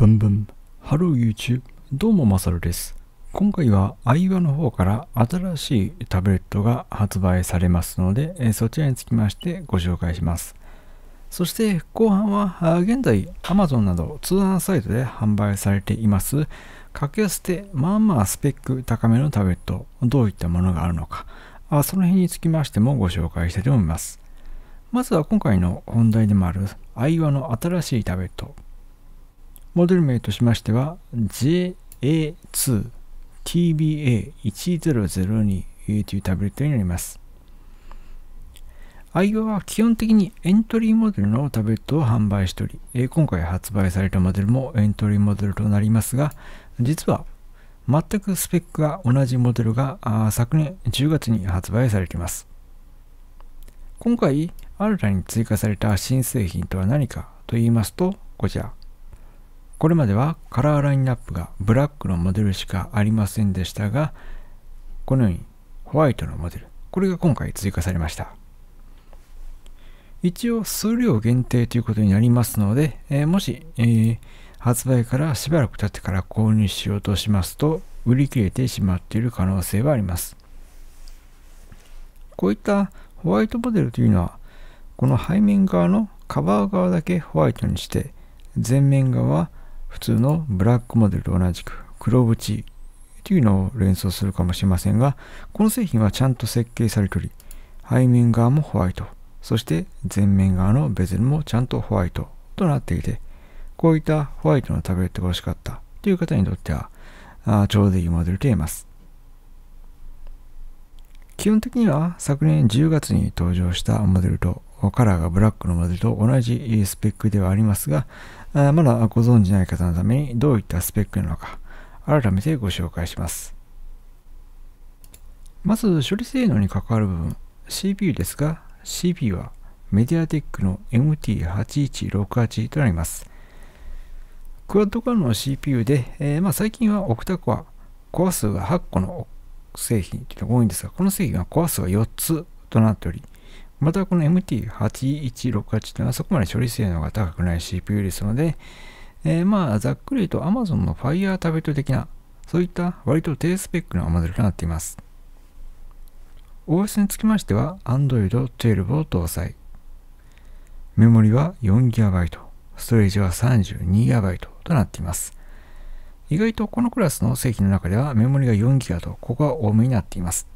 ブンブン。ハロー YouTube。どうもまさるです。今回は IWA の方から新しいタブレットが発売されますので、そちらにつきましてご紹介します。そして後半は現在 Amazon など通販サイトで販売されています格安でまあまあスペック高めのタブレット、どういったものがあるのか、その辺につきましてもご紹介したいと思います。まずは今回の本題でもある IWA の新しいタブレット、モデル名としましては JA2TBA1002 というタブレットになります。IO は基本的にエントリーモデルのタブレットを販売しており、今回発売されたモデルもエントリーモデルとなりますが、実は全くスペックが同じモデルが昨年10月に発売されています。今回新たに追加された新製品とは何かと言いますと、こちら。これまではカラーラインナップがブラックのモデルしかありませんでしたが、このようにホワイトのモデル、これが今回追加されました。一応数量限定ということになりますので、えー、もし、えー、発売からしばらく経ってから購入しようとしますと、売り切れてしまっている可能性はあります。こういったホワイトモデルというのは、この背面側のカバー側だけホワイトにして、前面側は普通のブラックモデルと同じく黒縁というのを連想するかもしれませんが、この製品はちゃんと設計されており、背面側もホワイト、そして前面側のベゼルもちゃんとホワイトとなっていて、こういったホワイトのタブレットが欲しかったという方にとっては、あちょうどいいモデルと言えます。基本的には昨年10月に登場したモデルとカラーがブラックのモデルと同じスペックではありますが、まだご存じない方のためにどういったスペックなのか、改めてご紹介します。まず処理性能に関わる部分、CPU ですが、CPU はメディアテックの MT8168 となります。クワッドコアの CPU で、えー、まあ、最近はオクタコア、コア数が8個の製品というのが多いんですが、この製品はコア数が4つとなっており、またこの MT8168 というのはそこまで処理性能が高くない CPU ですので、えー、まあざっくり言うと Amazon の Fire タブレット的なそういった割と低スペックの Amazon となっています OS につきましては Android 12を搭載メモリは 4GB ストレージは 32GB となっています意外とこのクラスの製品の中ではメモリが 4GB とここは多めになっています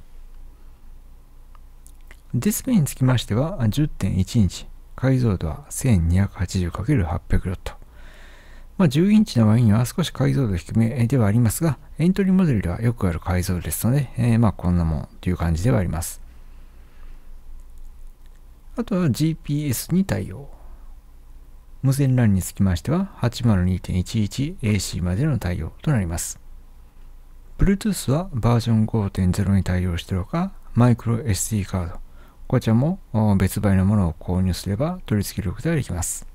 ディスプレイにつきましては10.1インチ、解像度は 1280×800 ロット。まあ、10インチの割には少し解像度低めではありますが、エントリーモデルではよくある解像度ですので、えー、まあこんなもんという感じではあります。あとは GPS に対応。無線 LAN につきましては 802.11AC までの対応となります。Bluetooth はバージョン5.0に対応しているほか、マイクロ SD カード、こちらも別売のものを購入すれば取り付けることができます。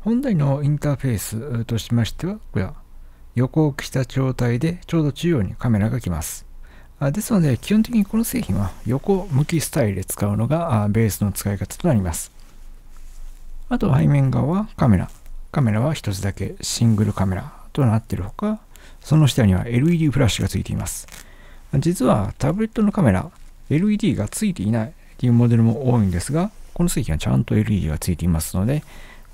本題のインターフェースとしましては、これは横置きした状態でちょうど中央にカメラが来ます。ですので、基本的にこの製品は横向きスタイルで使うのがベースの使い方となります。あと背面側はカメラ。カメラは1つだけシングルカメラとなっているほか、その下には LED フラッシュがついています。実はタブレットのカメラ、LED がついていないというモデルも多いんですが、この製品はちゃんと LED がついていますので、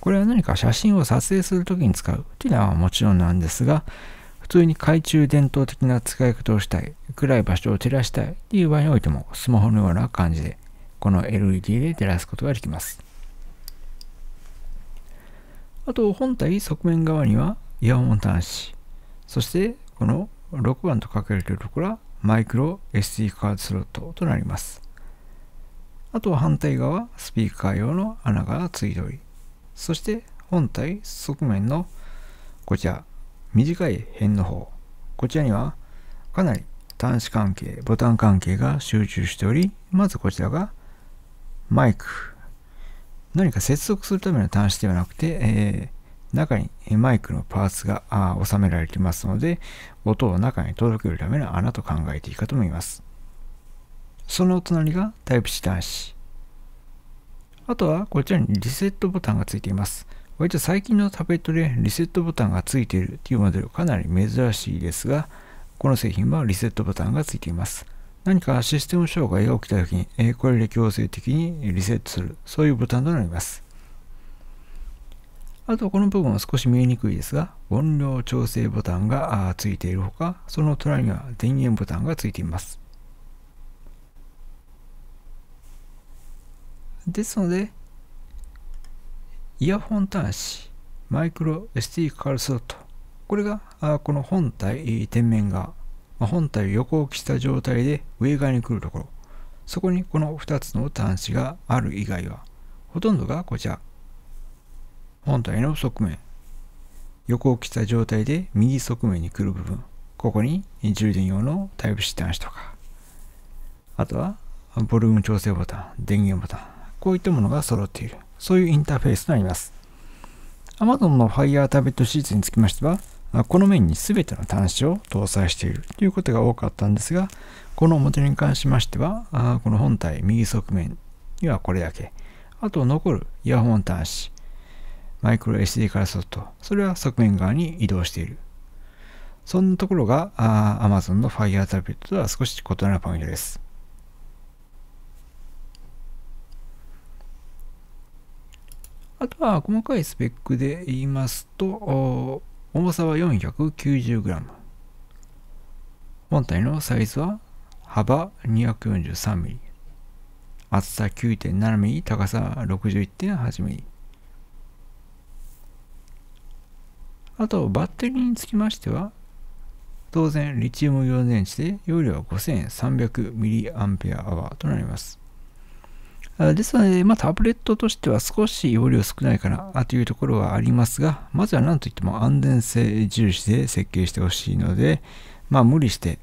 これは何か写真を撮影するときに使うというのはもちろんなんですが、普通に懐中電灯的な使い方をしたい、暗い場所を照らしたいという場合においても、スマホのような感じで、この LED で照らすことができます。あと、本体側面側にはイヤホン端子、そしてこの6番と書かれているところはマイクロ SD カードスロットとなります。あとは反対側、スピーカー用の穴がついており、そして本体側面のこちら、短い辺の方、こちらにはかなり端子関係、ボタン関係が集中しており、まずこちらがマイク。何か接続するための端子ではなくて、えー中にマイクのパーツが収められていますので、音を中に届けるための穴と考えていいかと思います。そのお隣がタイプ e c 端子。あとはこちらにリセットボタンがついています。割と最近のタペットでリセットボタンがついているというモデルかなり珍しいですが、この製品はリセットボタンがついています。何かシステム障害が起きた時に、これで強制的にリセットする、そういうボタンとなります。あとこの部分は少し見えにくいですが、音量調整ボタンがついているほか、その隣には電源ボタンがついています。ですので、イヤホン端子、マイクロ SD カールスロット、これがこの本体、天面側、本体を横置きした状態で上側に来るところ、そこにこの2つの端子がある以外は、ほとんどがこちら、本体の側面横を切った状態で右側面に来る部分ここに充電用のタイプ c 端子とかあとはボリューム調整ボタン電源ボタンこういったものが揃っているそういうインターフェースとなります Amazon の Fire t a b l t シーツにつきましてはこの面に全ての端子を搭載しているということが多かったんですがこのモデルに関しましてはこの本体右側面にはこれだけあと残るイヤホン端子マイクロ SD からソフト。それは側面側に移動している。そんなところがあ Amazon の Fire タブレットとは少し異なるポイントです。あとは細かいスペックで言いますと、重さは 490g。本体のサイズは幅 243mm、厚さ 9.7mm、高さ 61.8mm。あとバッテリーにつきましては当然リチウムイオン電池で容量は 5300mAh となりますですので、まあ、タブレットとしては少し容量少ないかなというところはありますが、まずは何といっても安全性重視で設計してほしいので、まあ、無理して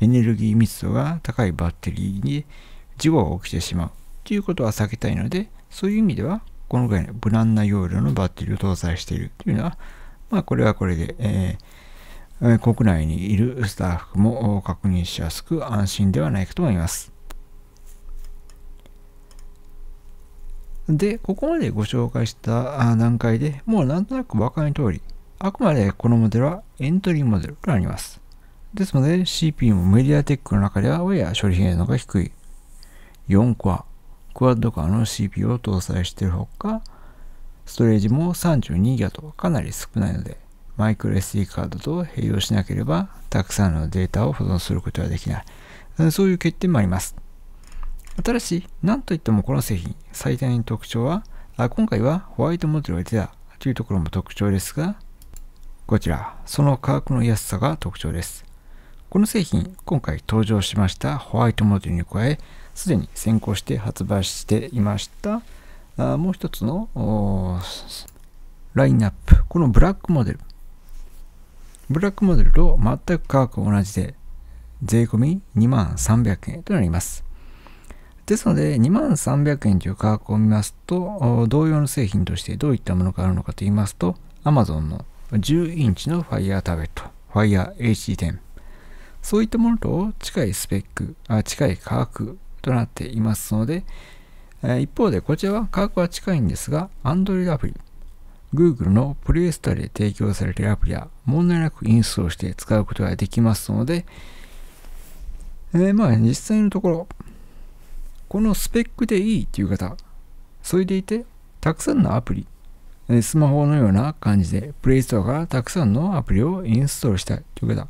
エネルギー密度が高いバッテリーに事故が起きてしまうということは避けたいので、そういう意味では、このぐらいの無難な容量のバッテリーを搭載しているというのは、まあ、これはこれで、えー、国内にいるスタッフも確認しやすく安心ではないかと思います。で、ここまでご紹介した段階でもうなんとなくお分かりの通り、あくまでこのモデルはエントリーモデルとなります。ですので CPU もメディアテックの中ではェや処理変能が低い4コア、クワッドカーの CPU を搭載しているほか、ストレージも 32GB とかなり少ないので、マイクロ SD カードと併用しなければ、たくさんのデータを保存することはできない。そういう欠点もあります。ただし、なんといってもこの製品、最大の特徴は、あ今回はホワイトモデルを出たというところも特徴ですが、こちら、その価格の安さが特徴です。この製品、今回登場しましたホワイトモデルに加え、すでに先行して発売していましたあもう一つのラインナップ。このブラックモデル。ブラックモデルと全く価格同じで、税込み2万300円となります。ですので、2万300円という価格を見ますと、同様の製品としてどういったものがあるのかと言いますと、Amazon の10インチの Fire タブレット、Fire HD10。そういったものと近いスペック、あ近い価格となっていますので、え一方でこちらは価格は近いんですが Android アプリ Google のプレイスターで提供されているアプリは問題なくインストールして使うことができますので、えー、まあ実際のところこのスペックでいいっていう方それでいてたくさんのアプリスマホのような感じで Play Store からたくさんのアプリをインストールしたいという方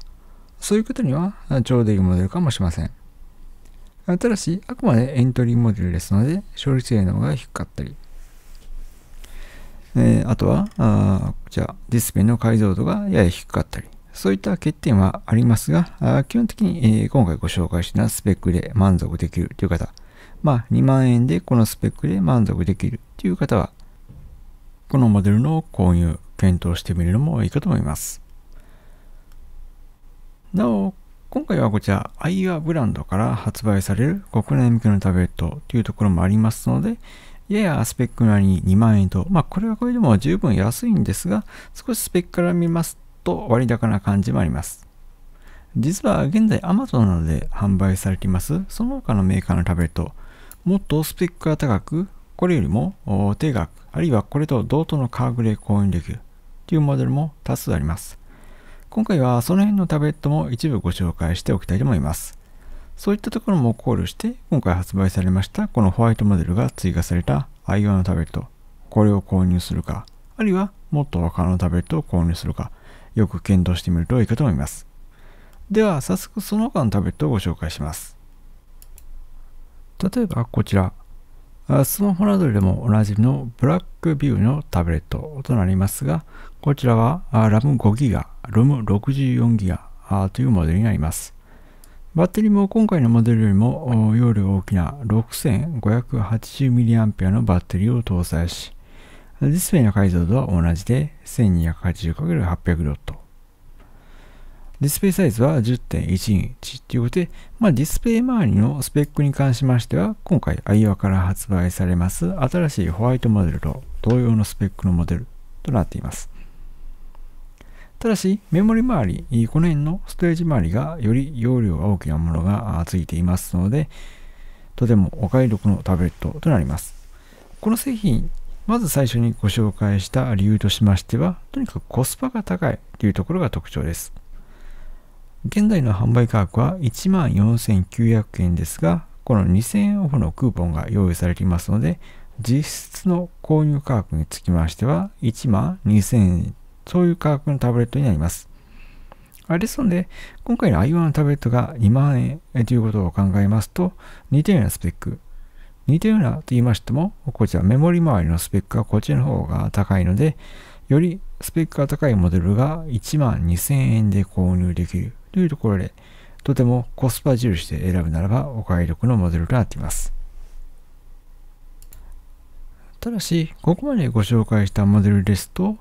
そういう方にはちょうどいいモデルかもしれませんただし、あくまでエントリーモデルですので、勝率性能が低かったり、えー、あとは、あじゃあ、ディスプレイの解像度がやや低かったり、そういった欠点はありますが、あ基本的に、えー、今回ご紹介したスペックで満足できるという方、まあ、2万円でこのスペックで満足できるという方は、このモデルの購入、検討してみるのもいいかと思います。なお、今回はこちら、アイアブランドから発売される国内向けのタブレットというところもありますので、ややスペックなりに2万円と、まあこれはこれでも十分安いんですが、少しスペックから見ますと割高な感じもあります。実は現在 Amazon などで販売されています、その他のメーカーのタブレット、もっとスペックが高く、これよりも定額、あるいはこれと同等の価格で購入できるというモデルも多数あります。今回はその辺のタブレットも一部ご紹介しておきたいと思います。そういったところも考慮して、今回発売されましたこのホワイトモデルが追加された愛用のタブレット、これを購入するか、あるいはもっと他のタブレットを購入するか、よく検討してみるといいかと思います。では、早速その他のタブレットをご紹介します。例えばこちら、スマホなどでもおなじみのブラックビューのタブレットとなりますが、こちらは RAM5GB r o m 6 4ギ b というモデルになります。バッテリーも今回のモデルよりも容量大きな 6580mAh のバッテリーを搭載し、ディスプレイの解像度は同じで 1280×800 ドット。ディスプレイサイズは10.1インチということで、まあ、ディスプレイ周りのスペックに関しましては、今回 IWA から発売されます新しいホワイトモデルと同様のスペックのモデルとなっています。ただし、メモリ周り、この辺のストレージ周りがより容量が大きなものがついていますので、とてもお買い得のタブレットとなります。この製品、まず最初にご紹介した理由としましては、とにかくコスパが高いというところが特徴です。現在の販売価格は14,900円ですが、この2000円オフのクーポンが用意されていますので、実質の購入価格につきましては12,000円そういう価格のタブレットになります。ですので、今回の i1 のタブレットが2万円ということを考えますと、似たようなスペック。似たようなと言いましても、こちらメモリ周りのスペックはこっちの方が高いので、よりスペックが高いモデルが1万2000円で購入できるというところで、とてもコスパ重視で選ぶならばお買い得のモデルとなっています。ただし、ここまでご紹介したモデルですと、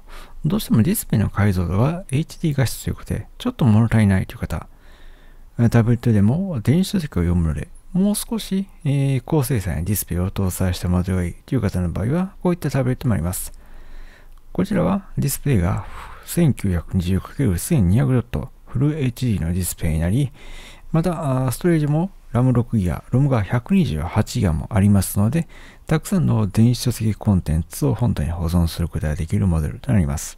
どうしてもディスプレイの解像度は HD 画質ということで、ちょっと物足りないという方、タブレットでも電子書籍を読むので、もう少し、えー、高精細なディスプレイを搭載したモデルがいいという方の場合は、こういったタブレットもあります。こちらはディスプレイが 1920×1200 ドットフル HD のディスプレイになり、また、ストレージも r ム6ギア、ROM が128ギガもありますので、たくさんの電子書籍コンテンツを本体に保存することができるモデルとなります。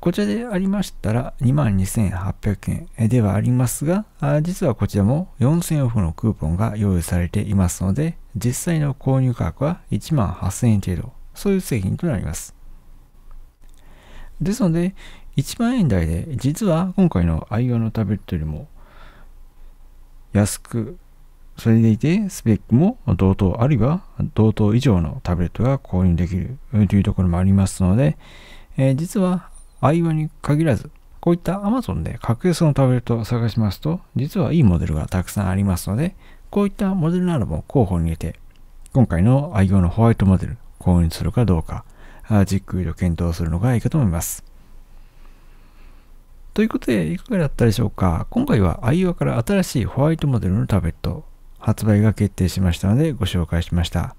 こちらでありましたら22,800円ではありますが、実はこちらも4000オフのクーポンが用意されていますので、実際の購入価格は18,000万円程度、そういう製品となります。ですので、1万円台で、実は今回の愛用のタブレットよりも安く、それでいて、スペックも同等、あるいは同等以上のタブレットが購入できるというところもありますので、えー、実は IWA に限らず、こういった Amazon で格安のタブレットを探しますと、実はいいモデルがたくさんありますので、こういったモデルなども候補に入れて、今回の愛用のホワイトモデル、購入するかどうか、じっくりと検討するのがいいかと思います。ということで、いかがだったでしょうか今回は i u a から新しいホワイトモデルのタブレット、発売が決定しましたのでご紹介しました。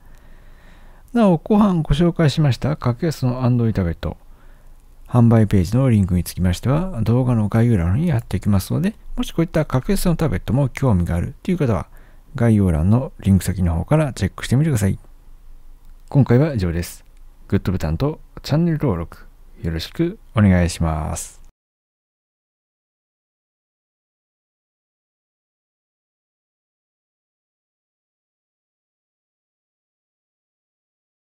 なお、後半ご紹介しました格安の Android タブレット、販売ページのリンクにつきましては、動画の概要欄に貼っていきますので、もしこういった格安のタブレットも興味があるという方は、概要欄のリンク先の方からチェックしてみてください。今回は以上です。グッドボタンとチャンネル登録よろしくお願いします。